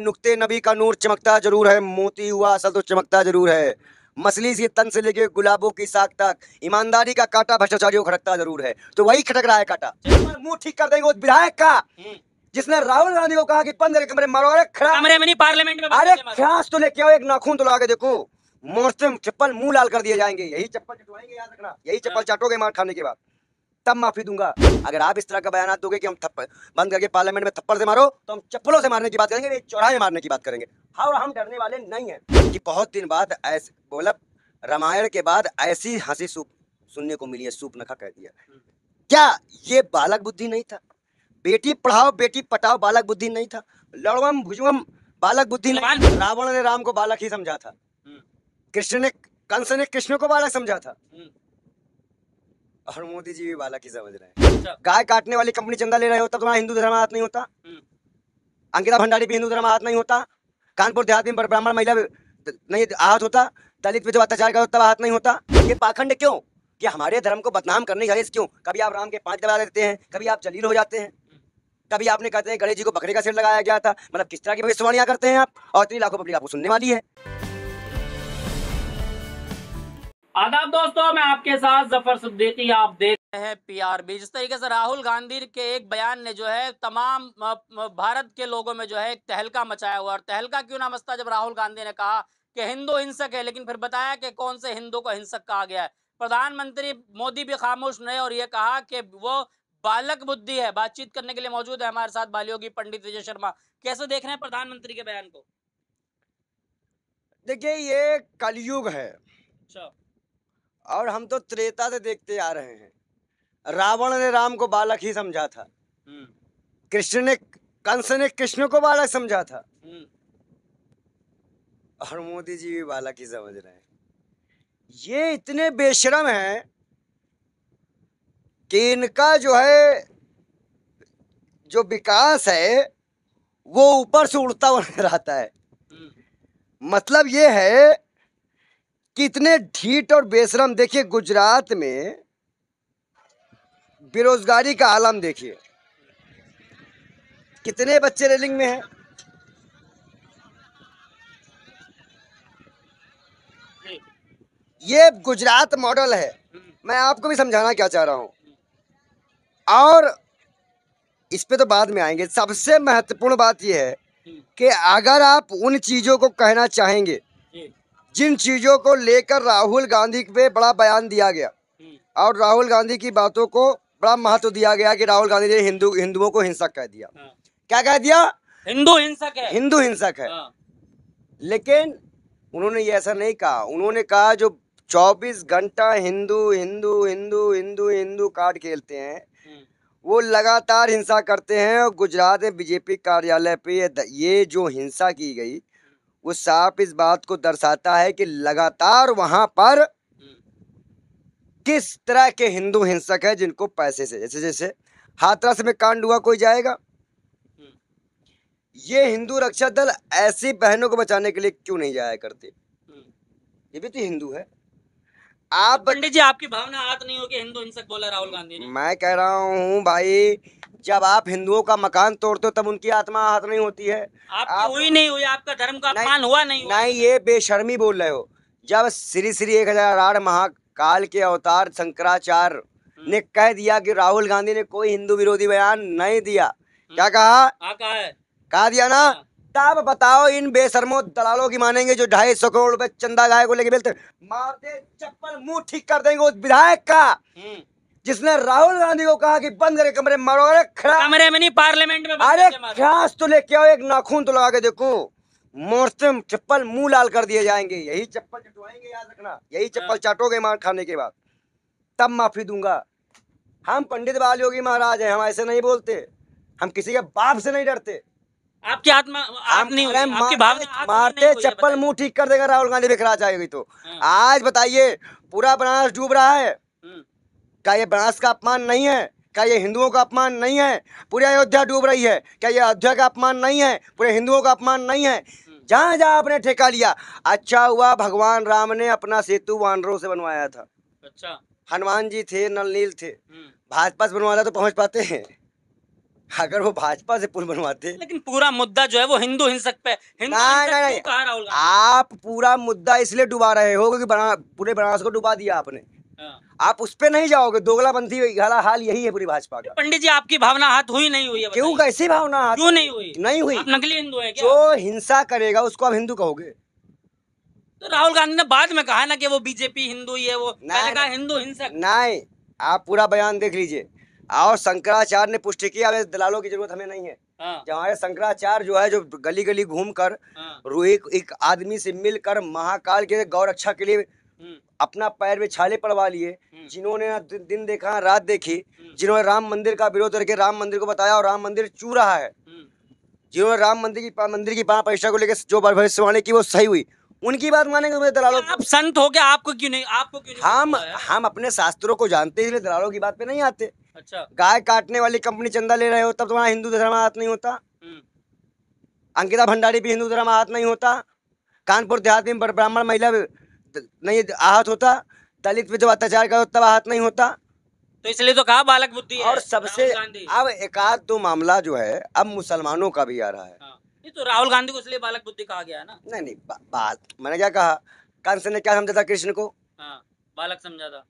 नुकते नबी का नूर चमकता जरूर है मोती हुआ असल तो चमकता जरूर है मछली से तन से लेके गुलाबों की साख तक ईमानदारी का कांटा भ्रष्टाचारियों को खटकता जरूर है तो वही खटक रहा है कांटा मुंह ठीक कर देंगे उस विधायक का हम्म। जिसने राहुल गांधी को कहा कि पंद्रह कमरे मारो अरे कमरे में नहीं पार्लियामेंट में अरे खास तो लेके आओ एक नाखून तो लगा देखो मोर्चे चप्पल मुंह लाल कर दिए जाएंगे यही चप्पल चटवाएंगे याद रखना यही चप्पल हाँ। चाटोगे मार खाने के बाद तब माफी दूंगा अगर आप इस तरह का बयान दोगे कि हम थप्पड़ बंद करके पार्लियामेंट में थप्पड़ से मारो तो हम चप्पलों से मारने की बात करेंगे चौराहे मारने की बात करेंगे हाँ और हम डरने वाले नहीं है कि बहुत दिन बाद ऐसे बोला रामायण के बाद ऐसी हंसी सूप सुनने को मिली है सूप नखा कह दिया क्या ये बालक बुद्धि नहीं था बेटी पढ़ाओ बेटी पटाओ बालक बुद्धि नहीं था लड़वम भुजवम बालक बुद्धि नहीं रावण ने राम को बालक ही समझा था हम्म। कृष्ण ने कंस ने कृष्ण को बालक समझा था हम्म। और मोदी जी भी बाला की समझ रहे हैं अच्छा। गाय काटने वाली कंपनी चंदा ले रहे हो तब तुम्हारा हिंदू धर्म हाथ नहीं होता हम्म। अंकिता भंडारी भी हिंदू धर्म हाथ नहीं होता कानपुर देहात में ब्राह्मण महिला नहीं आहत होता दलित पे जो अत्याचार का तब आहत नहीं होता ये पाखंड क्यों कि हमारे धर्म को बदनाम करने की क्यों कभी आप राम के पांच दबा देते हैं कभी आप जलील हो जाते हैं कभी आपने कहते हैं गणेश जी को बकरे का सिर लगाया गया था मतलब किस तरह की भविष्यवाणियां करते हैं आप और इतनी लाखों पब्लिक आपको सुनने वाली है आदाब दोस्तों मैं आपके साथ जफर सिद्दीकी आप देख रहे हैं पीआरबी जिस तरीके से राहुल गांधी के एक बयान ने जो है तमाम भारत के लोगों में जो है एक तहलका मचाया हुआ और तहलका क्यों ना मचता जब राहुल गांधी ने कहा कि हिंदू हिंसक है लेकिन फिर बताया कि कौन से हिंदू को हिंसक कहा गया है प्रधानमंत्री मोदी भी खामोश ने और ये कहा कि वो बालक बुद्धि है बातचीत करने के लिए मौजूद है हमारे साथ बालियोगी पंडित विजय शर्मा कैसे देख रहे हैं प्रधानमंत्री के बयान को देखिए ये कलयुग है अच्छा और हम तो त्रेता से देखते आ रहे हैं रावण ने राम को बालक ही समझा था हम्म। कृष्ण ने कंस ने कृष्ण को बालक समझा था हम्म। और मोदी जी भी बालक ही समझ रहे हैं ये इतने बेशरम हैं कि इनका जो है जो विकास है वो ऊपर से उड़ता हुआ रहता है हम्म। मतलब ये है कितने ढीठ और बेशरम देखिए गुजरात में बेरोजगारी का आलम देखिए कितने बच्चे रेलिंग में हैं ये गुजरात मॉडल है मैं आपको भी समझाना क्या चाह रहा हूं और इस पे तो बाद में आएंगे सबसे महत्वपूर्ण बात यह है कि अगर आप उन चीज़ों को कहना चाहेंगे जिन चीज़ों को लेकर राहुल गांधी पे बड़ा बयान दिया गया और राहुल गांधी की बातों को बड़ा महत्व दिया गया कि राहुल गांधी ने हिंदू हिंदुओं को हिंसक कह दिया हाँ। क्या कह दिया हिंदू हिंसक है हिंदू हिंसक है हाँ। लेकिन उन्होंने ये ऐसा नहीं कहा उन्होंने कहा जो 24 घंटा हिंदू हिंदू हिंदू हिंदू हिंदू कार्ड खेलते हैं हम्म। वो लगातार हिंसा करते हैं और गुजरात में बीजेपी कार्यालय पे ये जो हिंसा की गई वो साफ इस बात को दर्शाता है कि लगातार वहां पर किस तरह के हिंदू हिंसक है जिनको पैसे से जैसे जैसे हाथरस में कांड हुआ कोई जाएगा ये हिंदू रक्षा दल ऐसी बहनों को बचाने के लिए क्यों नहीं जाया करते ये भी तो हिंदू है आप पंडित जी आपकी भावना आत नहीं होगी हिंदू हिंसक बोला राहुल गांधी मैं कह रहा हूँ भाई जब आप हिंदुओं का मकान तोड़ते हो तब उनकी आत्मा हाथ नहीं होती है आप हुई नहीं हुई आपका धर्म का अपमान हुआ नहीं हुआ। नहीं ये बेशर्मी बोल रहे हो जब श्री श्री एक हजार आठ महाकाल के अवतार शंकराचार्य हम्म। ने कह दिया कि राहुल गांधी ने कोई हिंदू विरोधी बयान नहीं दिया हम्म। क्या कहा कहा दिया ना हाँ। तब बताओ इन बेसरमो दलालों की मानेंगे जो ढाई सौ करोड़ रुपए चंदा गाय को लेके मार मारते चप्पल मुंह ठीक कर देंगे उस विधायक का हम्म। जिसने राहुल गांधी को कहा कि बंद करे कमरे मारो अरे कमरे में नहीं पार्लियामेंट में अरे खास तो लेके आओ एक नाखून तो लगा के देखो मोरते चप्पल मुंह लाल कर दिए जाएंगे यही चप्पल चटवाएंगे याद रखना यही चप्पल हाँ। चाटोगे मार खाने के बाद तब माफी दूंगा हम पंडित बाल योगी महाराज हैं हम ऐसे नहीं बोलते हम किसी के बाप से नहीं डरते आपके आत्मा आप आपके भाव मारते चप्पल मुंह ठीक कर देगा राहुल गांधी भी जाएगी आएगी तो हाँ। आज बताइए पूरा बनारस डूब रहा है क्या ये बनारस का अपमान नहीं है क्या ये हिंदुओं का अपमान नहीं है पूरी अयोध्या डूब रही है क्या ये अयोध्या का अपमान नहीं है पूरे हिंदुओं का अपमान नहीं है जहाँ जहाँ आपने ठेका लिया अच्छा हुआ भगवान राम ने अपना सेतु वानरों से बनवाया था अच्छा हनुमान जी थे नल नील थे हम्म। भाजपा से बनवाना तो पहुंच पाते हैं अगर वो भाजपा से पुल बनवाते लेकिन पूरा मुद्दा जो है वो हिंदू हिंसक पे हिंदू ना, ना, ना, आप पूरा मुद्दा इसलिए डुबा रहे हो क्योंकि बना पूरे बनारस को डुबा दिया आपने हाँ। आप उस पर नहीं जाओगे दोगलाबंदी वाला हाल यही है पूरी भाजपा का पंडित जी आपकी भावना हाथ हुई नहीं हुई है क्यों कैसी भावना हाथ क्यों नहीं हुई नहीं हुई नकली हिंदू है क्या? जो हिंसा करेगा उसको आप हिंदू कहोगे तो राहुल गांधी ने बाद में कहा ना कि वो बीजेपी हिंदू ही है वो हिंदू हिंसक नहीं आप पूरा बयान देख लीजिए और शंकराचार्य ने पुष्टि किया दलालों की जरूरत हमें नहीं है हाँ। हमारे शंकराचार्य जो है जो गली गली घूम कर हाँ। एक आदमी से मिलकर महाकाल के गौरक्षा के लिए हम्म। अपना पैर में छाले पड़वा लिए हम्म। जिन्होंने दिन देखा रात देखी हम्म। जिन्होंने राम मंदिर का विरोध करके राम मंदिर को बताया और राम मंदिर चू रहा है हम्म। जिन्होंने राम मंदिर की मंदिर की पाप पैसा को लेकर जो भविष्यवाणी की वो सही हुई उनकी बात मानेंगे दलालों आप संत हो गया आपको क्यों नहीं आपको क्यों नहीं हम हम अपने शास्त्रों को जानते हैं दलालों की बात पे नहीं आते अच्छा गाय काटने वाली कंपनी चंदा ले रहे हो तब तुम्हारा हिंदू धर्म हाथ नहीं होता अंकिता भंडारी भी हिंदू धर्म हाथ नहीं होता कानपुर देहात में ब्राह्मण महिला नहीं आहत होता दलित पे जब अत्याचार करो तब आहत नहीं होता तो इसलिए तो कहा बालक बुद्धि और सबसे अब एक आध दो मामला जो है अब मुसलमानों का भी आ रहा है हाँ, तो राहुल गांधी को इसलिए बालक बुद्धि कहा गया है ना नहीं नहीं बात बा, मैंने क्या कहा कंस ने क्या समझा था कृष्ण को हाँ, बालक समझा था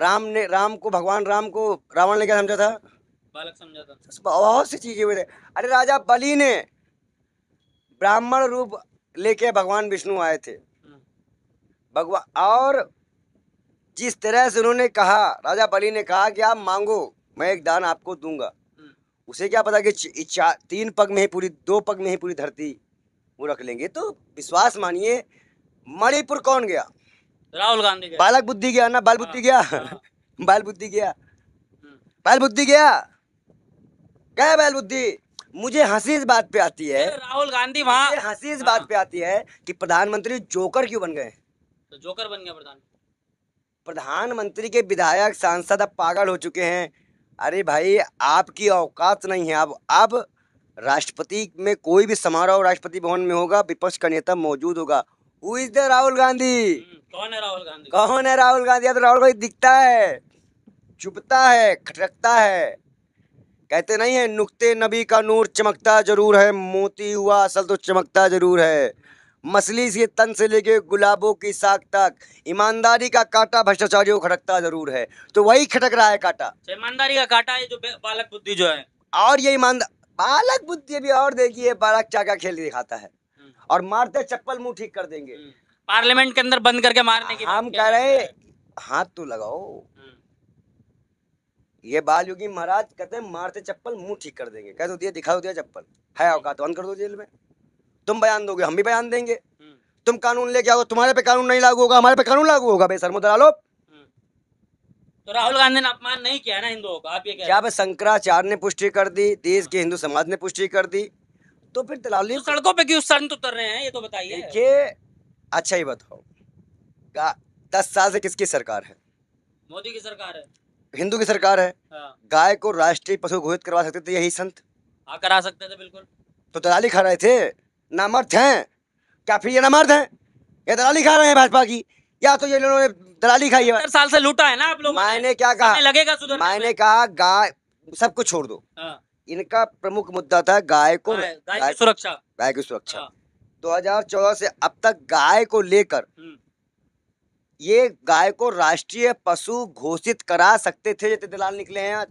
राम ने राम को भगवान राम को रावण ने क्या समझा था बालक समझा था बहुत सी चीजें हुए थे अरे राजा बलि ने ब्राह्मण रूप लेके भगवान विष्णु आए थे भगवान और जिस तरह से उन्होंने कहा राजा बलि ने कहा कि आप मांगो मैं एक दान आपको दूंगा हम्म। उसे क्या पता कि तीन पग में ही पूरी दो पग में ही पूरी धरती वो रख लेंगे तो विश्वास मानिए मणिपुर कौन गया राहुल गांधी बालक बुद्धि गया ना बाल बुद्धि हाँ। गया हाँ। बाल बुद्धि गया हम्म। बाल बुद्धि गया क्या बाल बुद्धि मुझे हंसी इस बात पे आती है राहुल गांधी वहाँ हंसी इस बात हाँ। पे आती है कि प्रधानमंत्री जोकर क्यों बन गए तो जोकर बन गया प्रधान प्रधानमंत्री के विधायक सांसद अब पागल हो चुके हैं अरे भाई आपकी औकात नहीं है अब अब राष्ट्रपति में कोई भी समारोह राष्ट्रपति भवन में होगा विपक्ष का नेता मौजूद होगा who is the Rahul Gandhi कौन है राहुल गांधी कौन है राहुल गांधी तो राहुल गांधी दिखता है चुपता है खटकता है कहते नहीं है नुकते नबी का नूर चमकता जरूर है मोती हुआ असल तो चमकता जरूर है मछली से तन से लेके गुलाबों की साख तक ईमानदारी का कांटा भ्रष्टाचारियों को खटकता जरूर है तो वही खटक रहा है कांटा अच्छा, ईमानदारी का कांटा है जो बालक बुद्धि जो है और ये ईमानदार बालक बुद्धि भी और देखिए बालक चाका खेल दिखाता है हम्म। और मारते चप्पल मुंह ठीक कर देंगे हम्म। पार्लियामेंट के अंदर बंद करके मारने की हम कह रहे हाथ तो लगाओ हम्म। ये बाल योगी महाराज कहते हैं मारते चप्पल मुंह ठीक कर देंगे कह दो दिया दिखा दो दिया चप्पल है औकात बंद कर दो जेल में तुम बयान दोगे हम भी बयान देंगे हम्म। तुम कानून लेके आओ तुम्हारे पे कानून नहीं लागू होगा हमारे पे कानून लागू होगा भाई बेसर आलोप हम्म। तो राहुल गांधी ने अपमान नहीं किया ना हिंदुओं का आप ये क्या भाई शंकराचार्य ने पुष्टि कर दी देश के हिंदू समाज ने पुष्टि कर दी तो फिर दलाल तो सड़कों पे क्यों संत उतर रहे हैं ये तो बताइए अच्छा ये अच्छा ही बताओ दस साल से किसकी सरकार है मोदी की सरकार है हिंदू की सरकार है हाँ। गाय को राष्ट्रीय पशु घोषित करवा सकते थे यही संत हाँ करा सकते थे बिल्कुल तो दलाली खा रहे थे नामर्थ हैं क्या फिर ये नामर्थ हैं ये दलाली खा रहे हैं भाजपा की या तो ये लोगों ने दलाली खाई है साल से लूटा है ना आप लोग मैंने क्या कहा लगेगा मैंने कहा गाय सब कुछ छोड़ दो हाँ। इनका प्रमुख मुद्दा था गाय को गाय की सुरक्षा गाय की सुरक्षा 2014 हाँ। से अब तक गाय को लेकर हम्म। ये गाय को राष्ट्रीय पशु घोषित करा सकते थे जितने दलाल निकले हैं आज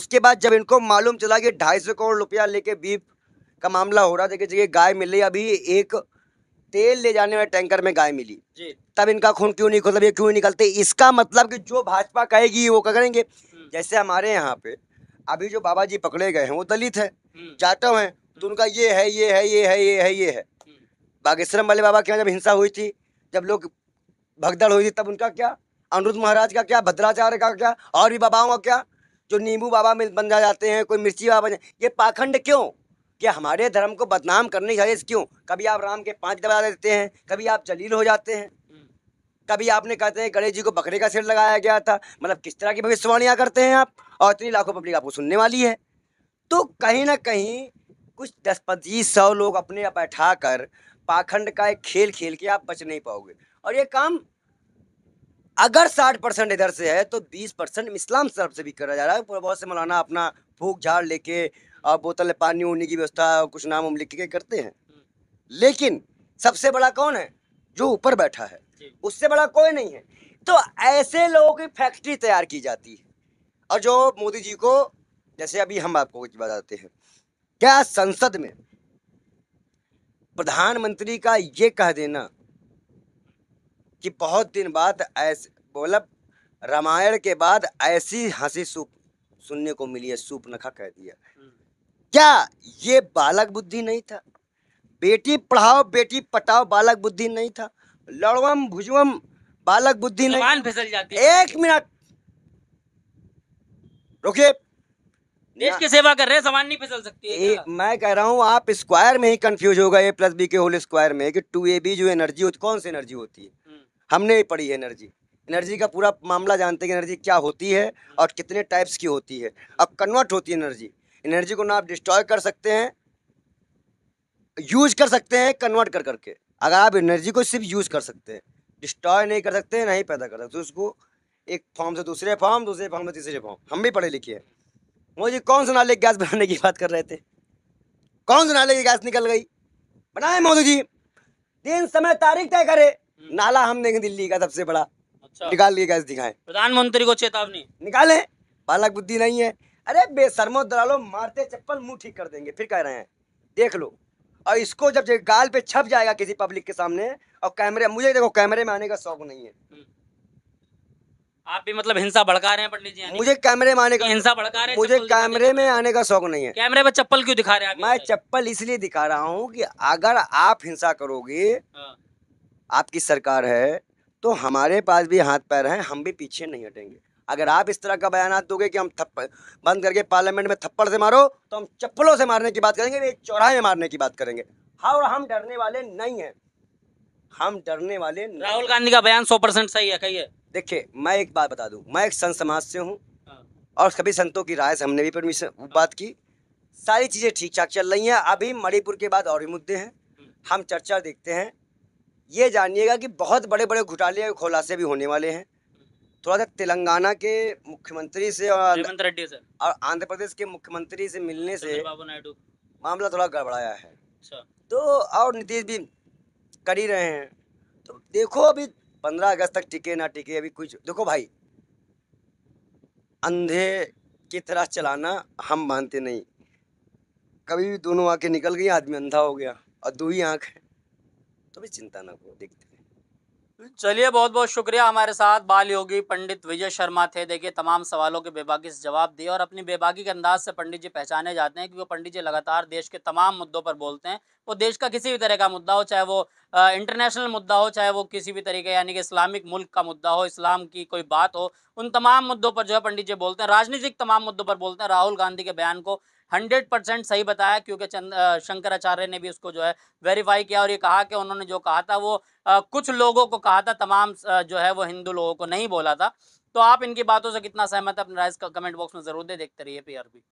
उसके बाद जब इनको मालूम चला कि ढाई सौ करोड़ रुपया लेके बीफ का मामला हो रहा था कि जगह गाय मिली अभी एक तेल ले जाने वाले टैंकर में गाय मिली तब इनका खून क्यों नहीं खुलता क्यों निकलते इसका मतलब कि जो भाजपा कहेगी वो करेंगे हम्म। जैसे हमारे यहाँ पे अभी जो बाबा जी पकड़े गए हैं वो दलित है जाटव हम्म। हैं तो उनका ये है ये है ये है ये है ये है हम्म। बागेश्वरम वाले बाबा के यहाँ जब हिंसा हुई थी जब लोग भगदड़ हुई थी तब उनका क्या अनुरुद्ध महाराज का क्या भद्राचार्य का क्या और भी बाबाओं का क्या जो नींबू बाबा बन जाते हैं कोई मिर्ची बाबा ये पाखंड क्यों कि हमारे धर्म को बदनाम करने चाहिए क्यों कभी आप राम के पाँच दबा देते हैं कभी आप जलील हो जाते हैं कभी आपने कहते हैं गणेश जी को बकरे का सिर लगाया गया था मतलब किस तरह की भविष्यवाणियाँ करते हैं आप और इतनी लाखों पब्लिक आपको सुनने वाली है तो कहीं ना कहीं कुछ दस पच्चीस सौ लोग अपने आप बैठा कर पाखंड का एक खेल खेल के आप बच नहीं पाओगे और ये काम अगर साठ परसेंट इधर से है तो बीस परसेंट इस्लाम तरफ से भी करा जा रहा है बहुत से मौलाना अपना फूक झाड़ लेके और बोतल पानी उनी की व्यवस्था कुछ नाम हम लिख के करते हैं हम्म। लेकिन सबसे बड़ा कौन है जो ऊपर बैठा है उससे बड़ा कोई नहीं है तो ऐसे लोगों की फैक्ट्री तैयार की जाती है और जो मोदी जी को जैसे अभी हम आपको कुछ बताते हैं क्या संसद में प्रधानमंत्री का ये कह देना कि बहुत दिन बाद ऐसे मतलब रामायण के बाद ऐसी हंसी सूप सुनने को मिली है सूप नखा कह दिया हम्म। क्या ये बालक बुद्धि नहीं था बेटी पढ़ाओ बेटी पटाओ बालक बुद्धि नहीं था लड़वम भुजवम बालक बुद्धि नहीं फिसल जाती एक मिनट रुके देश की सेवा कर रहे हैं सामान नहीं फिसल सकती ए, मैं कह रहा हूँ आप स्क्वायर में ही कंफ्यूज होगा ए प्लस बी के होल स्क्वायर में कि टू ए बी जो एनर्जी होती कौन सी एनर्जी होती है हम्म। हमने ही पढ़ी है एनर्जी एनर्जी का पूरा मामला जानते हैं कि एनर्जी क्या होती है और कितने टाइप्स की होती है अब कन्वर्ट होती है एनर्जी एनर्जी को ना आप डिस्ट्रॉय कर सकते हैं यूज कर सकते हैं कन्वर्ट कर करके अगर आप एनर्जी को सिर्फ यूज कर सकते हैं डिस्ट्रॉय नहीं कर सकते नहीं पैदा कर सकते तो उसको एक फॉर्म से दूसरे फॉर्म दूसरे फॉर्म से तीसरे फॉर्म हम भी पढ़े लिखे हैं जी कौन सा नाले गैस बनाने की बात कर रहे थे कौन सा नाले की गैस निकल गई बनाए मोदी जी दिन समय तारीख तय करे हम्म। नाला हम देंगे दिल्ली का सबसे बड़ा अच्छा। निकाल लिए गैस दिखाए प्रधानमंत्री को चेतावनी निकाले बालक बुद्धि नहीं है अरे बेसरमो दलालो मारते चप्पल मुंह ठीक कर देंगे फिर कह रहे हैं देख लो और इसको जब गाल पे छप जाएगा किसी पब्लिक के सामने और कैमरे मुझे देखो कैमरे में आने का शौक नहीं है हम्म। आप भी मतलब हिंसा भड़का रहे हैं पंडित जी मुझे कैमरे में आने का हिंसा भड़का रहे हैं मुझे कैमरे में आने का शौक नहीं है कैमरे में चप्पल क्यों दिखा रहे हैं मैं चप्पल इसलिए दिखा रहा हूँ कि अगर आप हिंसा करोगे हाँ। आपकी सरकार है तो हमारे पास भी हाथ पैर हैं हम भी पीछे नहीं हटेंगे अगर आप इस तरह का बयान दोगे कि हम थप्पड़ बंद करके पार्लियामेंट में थप्पड़ से मारो तो हम चप्पलों से मारने की बात करेंगे नहीं चौराहे में मारने की बात करेंगे हाँ और हम डरने वाले नहीं हैं हम डरने वाले राहुल गांधी का बयान सौ परसेंट सही है कहिए देखिए मैं एक बात बता दूं मैं एक संत समाज से हूँ हाँ। और सभी संतों की राय से हमने भी परमिशन बात की सारी चीज़ें ठीक ठाक चल रही हैं अभी मणिपुर के बाद और भी मुद्दे हैं हम चर्चा देखते हैं ये जानिएगा कि बहुत बड़े बड़े घोटाले और खुलासे भी होने वाले हैं थोड़ा सा तेलंगाना के मुख्यमंत्री से और रेड्डी और आंध्र प्रदेश के मुख्यमंत्री से मिलने से बाबू नायडू मामला थोड़ा गड़बड़ाया है अच्छा। तो और नीतीश भी कर ही रहे हैं तो देखो अभी पंद्रह अगस्त तक टिके ना टिके अभी कुछ देखो भाई अंधे की तरह चलाना हम मानते नहीं कभी भी दोनों आंखें निकल गई आदमी अंधा हो गया और दो ही आँख है तो भी चिंता ना करो देखते हैं चलिए बहुत बहुत शुक्रिया हमारे साथ बाल योगी पंडित विजय शर्मा थे देखिए तमाम सवालों के बेबाकी से जवाब दिए और अपनी बेबाकी के अंदाज से पंडित जी पहचाने जाते हैं क्योंकि पंडित जी लगातार देश के तमाम मुद्दों पर बोलते हैं वो देश का किसी भी तरह का मुद्दा हो चाहे वो इंटरनेशनल मुद्दा हो चाहे वो किसी भी तरीके यानी कि इस्लामिक मुल्क का मुद्दा हो इस्लाम की कोई बात हो उन तमाम मुद्दों पर जो है पंडित जी बोलते हैं राजनीतिक तमाम मुद्दों पर बोलते हैं राहुल गांधी के बयान को हंड्रेड परसेंट सही बताया क्योंकि शंकराचार्य ने भी उसको जो है वेरीफाई किया और ये कहा कि उन्होंने जो कहा था वो आ, कुछ लोगों को कहा था तमाम जो है वो हिंदू लोगों को नहीं बोला था तो आप इनकी बातों से कितना सहमत अपने राय कमेंट बॉक्स में जरूर दे देखते रहिए पी